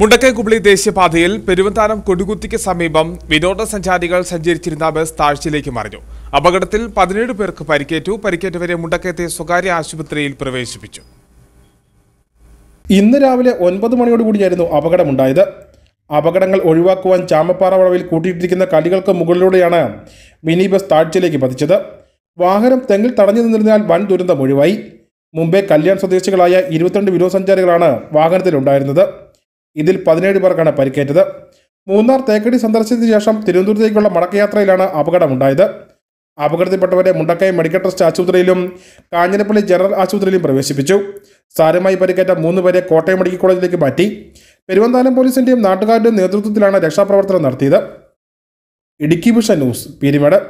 മുണ്ടക്കൈ കുബ്ലി ദേശീയപാതയിൽ പെരുവന്താനം കൊടുകുത്തിക്ക് സമീപം വിനോദസഞ്ചാരികൾ സഞ്ചരിച്ചിരുന്ന ബസ് താഴ്ചയിലേക്ക് മറിഞ്ഞു അപകടത്തിൽ പതിനേഴ് പേർക്ക് പരിക്കേറ്റു പരിക്കേറ്റവരെ മുണ്ടക്കയത്തെ സ്വകാര്യ ആശുപത്രിയിൽ പ്രവേശിപ്പിച്ചു ഇന്ന് രാവിലെ ഒൻപത് മണിയോടുകൂടിയായിരുന്നു അപകടമുണ്ടായത് അപകടങ്ങൾ ഒഴിവാക്കുവാൻ ചാമപ്പാറ വളവിൽ കൂട്ടിയിട്ടിരിക്കുന്ന കല്ലുകൾക്ക് മുകളിലൂടെയാണ് മിനി ബസ് താഴ്ചയിലേക്ക് പതിച്ചത് വാഹനം തെങ്ങിൽ തടഞ്ഞു നിന്നിരുന്നാൽ വൻ ദുരന്തം ഒഴിവായി മുംബൈ കല്യാൺ സ്വദേശികളായ ഇരുപത്തിരണ്ട് വിനോദസഞ്ചാരികളാണ് വാഹനത്തിലുണ്ടായിരുന്നത് ഇതിൽ പതിനേഴ് പേർക്കാണ് പരിക്കേറ്റത് മൂന്നാർ തേക്കടി സന്ദർശിച്ചതിനു ശേഷം തിരുവനന്തപുരത്തേക്കുള്ള മടക്കയാത്രയിലാണ് അപകടമുണ്ടായത് അപകടത്തിൽപ്പെട്ടവരെ മുണ്ടക്കൈ മെഡിക്കൽ ട്രസ്റ്റ് ആശുപത്രിയിലും കാഞ്ഞിരപ്പള്ളി ജനറൽ ആശുപത്രിയിലും പ്രവേശിപ്പിച്ചു സാരമായി പരിക്കേറ്റ മൂന്ന് പേരെ കോട്ടയം മെഡിക്കൽ കോളേജിലേക്ക് മാറ്റി പെരുവന്താനം പോലീസിന്റെയും നാട്ടുകാരുടെയും നേതൃത്വത്തിലാണ് രക്ഷാപ്രവർത്തനം നടത്തിയത് ഇടുക്കി വിഷൻ ന്യൂസ് പീരിമേട്